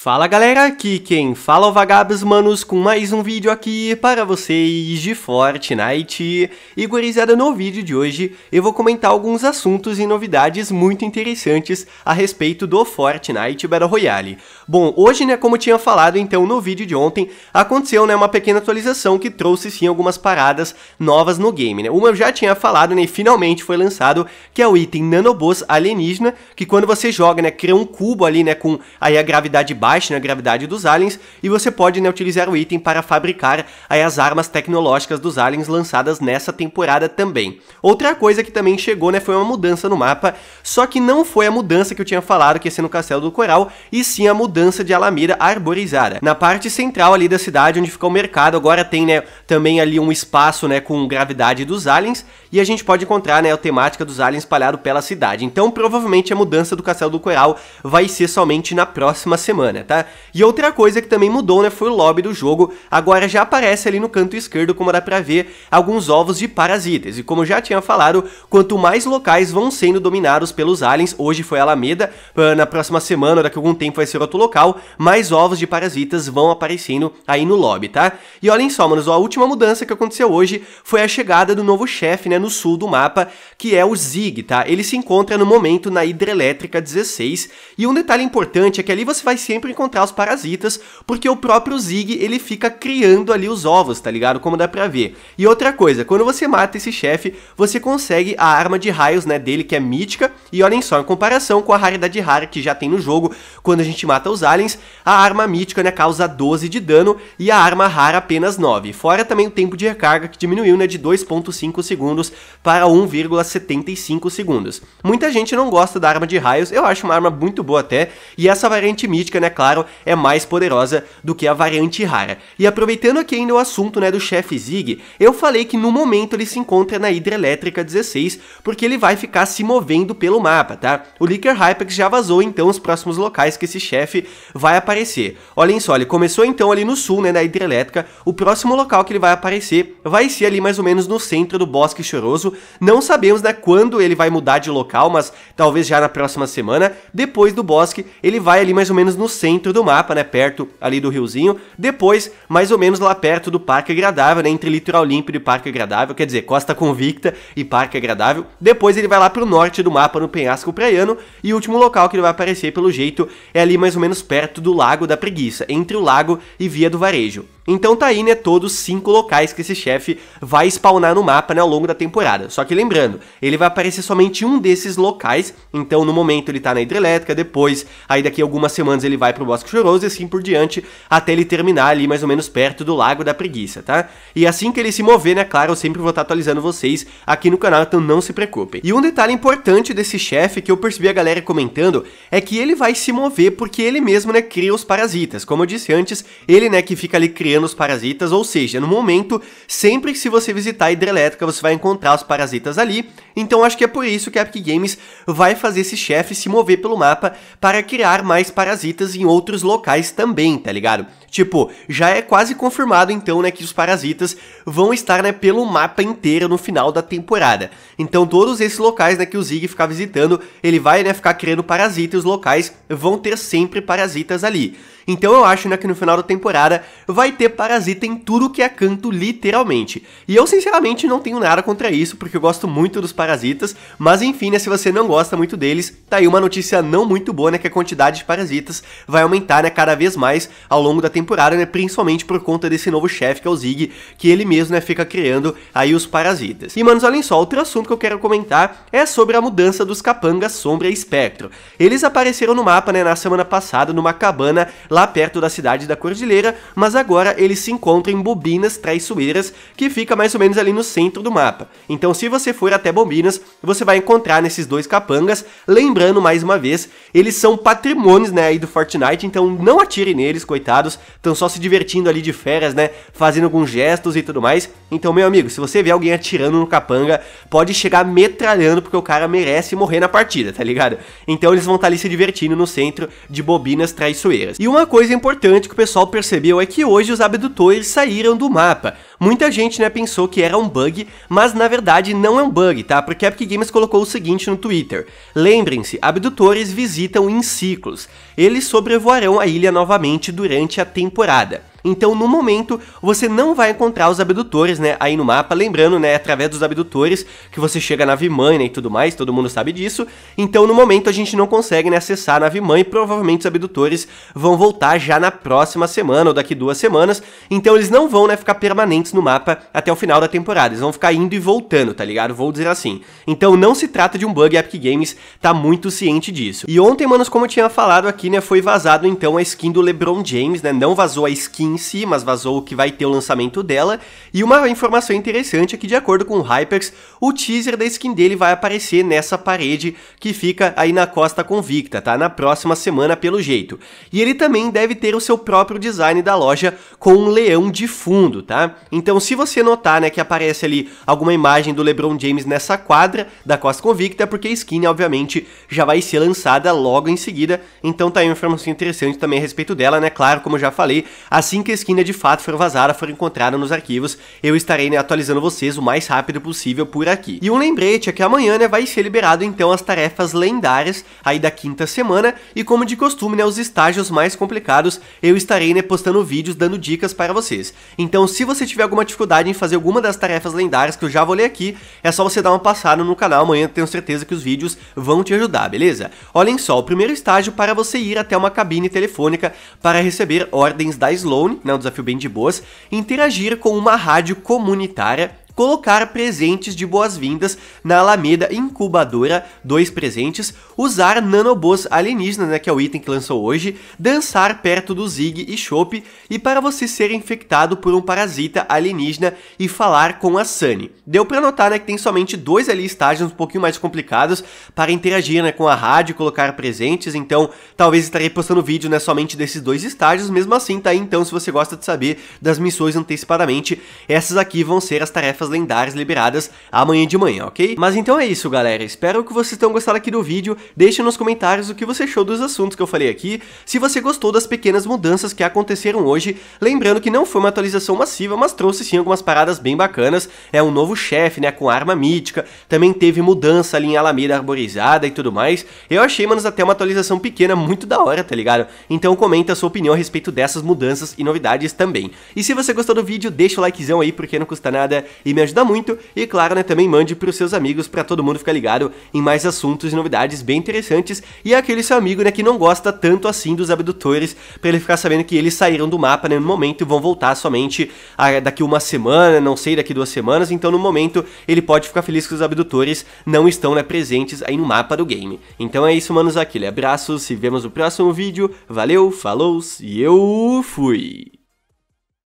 Fala galera, aqui quem fala é o Vagabos Manos com mais um vídeo aqui para vocês de Fortnite. E gurizada, no vídeo de hoje eu vou comentar alguns assuntos e novidades muito interessantes a respeito do Fortnite Battle Royale. Bom, hoje né, como tinha falado então no vídeo de ontem, aconteceu né, uma pequena atualização que trouxe sim algumas paradas novas no game. Né? Uma eu já tinha falado né, e finalmente foi lançado, que é o item Nanoboss Alienígena, que quando você joga, né, cria um cubo ali né, com aí a gravidade baixa baixa na gravidade dos aliens e você pode né, utilizar o item para fabricar aí, as armas tecnológicas dos aliens lançadas nessa temporada também. Outra coisa que também chegou né, foi uma mudança no mapa, só que não foi a mudança que eu tinha falado que ia ser no Castelo do Coral, e sim a mudança de Alameda arborizada. Na parte central ali da cidade, onde fica o mercado, agora tem né, também ali um espaço né, com gravidade dos aliens, e a gente pode encontrar né, a temática dos aliens espalhado pela cidade. Então provavelmente a mudança do Castelo do Coral vai ser somente na próxima semana nada, né, tá? E outra coisa que também mudou, né, foi o lobby do jogo. Agora já aparece ali no canto esquerdo, como dá pra ver, alguns ovos de parasitas. E como já tinha falado, quanto mais locais vão sendo dominados pelos aliens, hoje foi Alameda, ah, na próxima semana, daqui a algum tempo vai ser outro local, mais ovos de parasitas vão aparecendo aí no lobby, tá? E olhem só, manos, a última mudança que aconteceu hoje foi a chegada do novo chefe, né, no sul do mapa, que é o Zig, tá? Ele se encontra no momento na hidrelétrica 16, e um detalhe importante é que ali você vai sempre encontrar os parasitas, porque o próprio Zig, ele fica criando ali os ovos, tá ligado? Como dá pra ver. E outra coisa, quando você mata esse chefe, você consegue a arma de raios, né, dele, que é mítica, e olhem só, em comparação com a raridade rara que já tem no jogo, quando a gente mata os aliens, a arma mítica, né, causa 12 de dano, e a arma rara apenas 9, fora também o tempo de recarga, que diminuiu, né, de 2.5 segundos para 1,75 segundos. Muita gente não gosta da arma de raios, eu acho uma arma muito boa até, e essa variante mítica, né, claro, é mais poderosa do que a variante rara. E aproveitando aqui ainda o assunto né, do chefe Zig, eu falei que no momento ele se encontra na Hidrelétrica 16, porque ele vai ficar se movendo pelo mapa, tá? O Licker Hypex já vazou então os próximos locais que esse chefe vai aparecer. Olhem só, ele começou então ali no sul, né, na Hidrelétrica, o próximo local que ele vai aparecer vai ser ali mais ou menos no centro do Bosque Choroso, não sabemos né, quando ele vai mudar de local, mas talvez já na próxima semana, depois do Bosque, ele vai ali mais ou menos no centro centro do mapa, né, perto ali do riozinho. Depois, mais ou menos lá perto do Parque Agradável, né, entre Litoral Limpo e Parque Agradável, quer dizer, Costa Convicta e Parque Agradável. Depois ele vai lá pro norte do mapa, no penhasco praiano, e o último local que ele vai aparecer, pelo jeito, é ali mais ou menos perto do Lago da Preguiça, entre o lago e Via do Varejo. Então tá aí, né, todos os cinco locais que esse chefe vai spawnar no mapa, né, ao longo da temporada. Só que lembrando, ele vai aparecer somente um desses locais, então no momento ele tá na hidrelétrica, depois, aí daqui a algumas semanas ele vai pro Bosque Choroso e assim por diante, até ele terminar ali mais ou menos perto do Lago da Preguiça, tá? E assim que ele se mover, né, claro, eu sempre vou estar tá atualizando vocês aqui no canal, então não se preocupem. E um detalhe importante desse chefe que eu percebi a galera comentando é que ele vai se mover porque ele mesmo, né, cria os parasitas. Como eu disse antes, ele, né, que fica ali criando os parasitas, ou seja, no momento, sempre que se você visitar a hidrelétrica, você vai encontrar os parasitas ali, então acho que é por isso que a Epic Games vai fazer esse chefe se mover pelo mapa para criar mais parasitas em outros locais também, tá ligado? Tipo, já é quase confirmado então, né, que os parasitas vão estar, né, pelo mapa inteiro no final da temporada. Então todos esses locais, né, que o Zig ficar visitando, ele vai, né, ficar criando parasitas e os locais vão ter sempre parasitas ali. Então eu acho né, que no final da temporada vai ter Parasita em tudo que é canto, literalmente. E eu, sinceramente, não tenho nada contra isso, porque eu gosto muito dos Parasitas, mas enfim, né, se você não gosta muito deles, tá aí uma notícia não muito boa, né, que a quantidade de Parasitas vai aumentar, né, cada vez mais ao longo da temporada, né, principalmente por conta desse novo chefe, que é o Zig, que ele mesmo, né, fica criando aí os Parasitas. E, manos, olhem só, outro assunto que eu quero comentar é sobre a mudança dos capangas Sombra e Espectro. Eles apareceram no mapa, né, na semana passada, numa cabana lá lá perto da cidade da Cordilheira, mas agora ele se encontra em Bobinas Traiçoeiras, que fica mais ou menos ali no centro do mapa. Então, se você for até Bobinas, você vai encontrar nesses dois capangas. Lembrando mais uma vez, eles são patrimônios né, aí do Fortnite, então não atire neles, coitados. Estão só se divertindo ali de férias, né? Fazendo alguns gestos e tudo mais. Então, meu amigo, se você vê alguém atirando no capanga, pode chegar metralhando, porque o cara merece morrer na partida, tá ligado? Então eles vão estar tá ali se divertindo no centro de Bobinas Traiçoeiras. E uma coisa importante que o pessoal percebeu é que hoje os abdutores saíram do mapa. Muita gente né, pensou que era um bug, mas na verdade não é um bug, tá? Porque a Epic Games colocou o seguinte no Twitter. Lembrem-se, abdutores visitam em ciclos. Eles sobrevoarão a ilha novamente durante a temporada. Então, no momento, você não vai encontrar os abdutores, né, aí no mapa. Lembrando, né, é através dos abdutores que você chega na nave mãe, né, e tudo mais, todo mundo sabe disso. Então, no momento, a gente não consegue, né, acessar a nave mãe. Provavelmente os abdutores vão voltar já na próxima semana ou daqui duas semanas. Então, eles não vão, né, ficar permanentes no mapa até o final da temporada. Eles vão ficar indo e voltando, tá ligado? Vou dizer assim. Então, não se trata de um bug, Epic Games tá muito ciente disso. E ontem, manos, como eu tinha falado aqui, né, foi vazado então a skin do LeBron James, né? Não vazou a skin si, mas vazou que vai ter o lançamento dela. E uma informação interessante é que, de acordo com o Hypex, o teaser da skin dele vai aparecer nessa parede que fica aí na Costa Convicta, tá? Na próxima semana, pelo jeito. E ele também deve ter o seu próprio design da loja com um leão de fundo, tá? Então, se você notar, né, que aparece ali alguma imagem do LeBron James nessa quadra da Costa Convicta, é porque a skin, obviamente, já vai ser lançada logo em seguida. Então, tá aí uma informação interessante também a respeito dela, né? Claro, como eu já falei, assim Assim que a skin de fato for vazada, for encontrada nos arquivos, eu estarei né, atualizando vocês o mais rápido possível por aqui. E um lembrete é que amanhã né, vai ser liberado então as tarefas lendárias aí da quinta semana e como de costume né, os estágios mais complicados eu estarei né, postando vídeos dando dicas para vocês. Então se você tiver alguma dificuldade em fazer alguma das tarefas lendárias que eu já vou ler aqui, é só você dar uma passada no canal amanhã, tenho certeza que os vídeos vão te ajudar, beleza? Olhem só, o primeiro estágio para você ir até uma cabine telefônica para receber ordens da Sloan Zone, né, um desafio bem de boas, interagir com uma rádio comunitária colocar presentes de boas-vindas na Alameda Incubadora, dois presentes, usar nanobos alienígenas, né, que é o item que lançou hoje, dançar perto do Zig e Chope, e para você ser infectado por um parasita alienígena e falar com a Sunny. Deu para notar né, que tem somente dois ali estágios um pouquinho mais complicados para interagir né, com a rádio, colocar presentes, então talvez estarei postando vídeo né, somente desses dois estágios, mesmo assim tá aí então se você gosta de saber das missões antecipadamente, essas aqui vão ser as tarefas cartas lendárias liberadas amanhã de manhã, ok? Mas então é isso, galera. Espero que vocês tenham gostado aqui do vídeo. Deixe nos comentários o que você achou dos assuntos que eu falei aqui. Se você gostou das pequenas mudanças que aconteceram hoje, lembrando que não foi uma atualização massiva, mas trouxe sim algumas paradas bem bacanas. É um novo chefe, né, com arma mítica. Também teve mudança ali em Alameda Arborizada e tudo mais. Eu achei, manos, até uma atualização pequena muito da hora, tá ligado? Então comenta a sua opinião a respeito dessas mudanças e novidades também. E se você gostou do vídeo, deixa o likezão aí, porque não custa nada e me ajuda muito. E claro, né, também mande para os seus amigos para todo mundo ficar ligado em mais assuntos e novidades bem interessantes. E aquele seu amigo né, que não gosta tanto assim dos abdutores, para ele ficar sabendo que eles saíram do mapa né, no momento e vão voltar somente a, daqui uma semana, não sei, daqui duas semanas. Então no momento ele pode ficar feliz que os abdutores não estão né, presentes aí no mapa do game. Então é isso, manos, aquele abraço, se vemos no próximo vídeo. Valeu, falou e eu fui!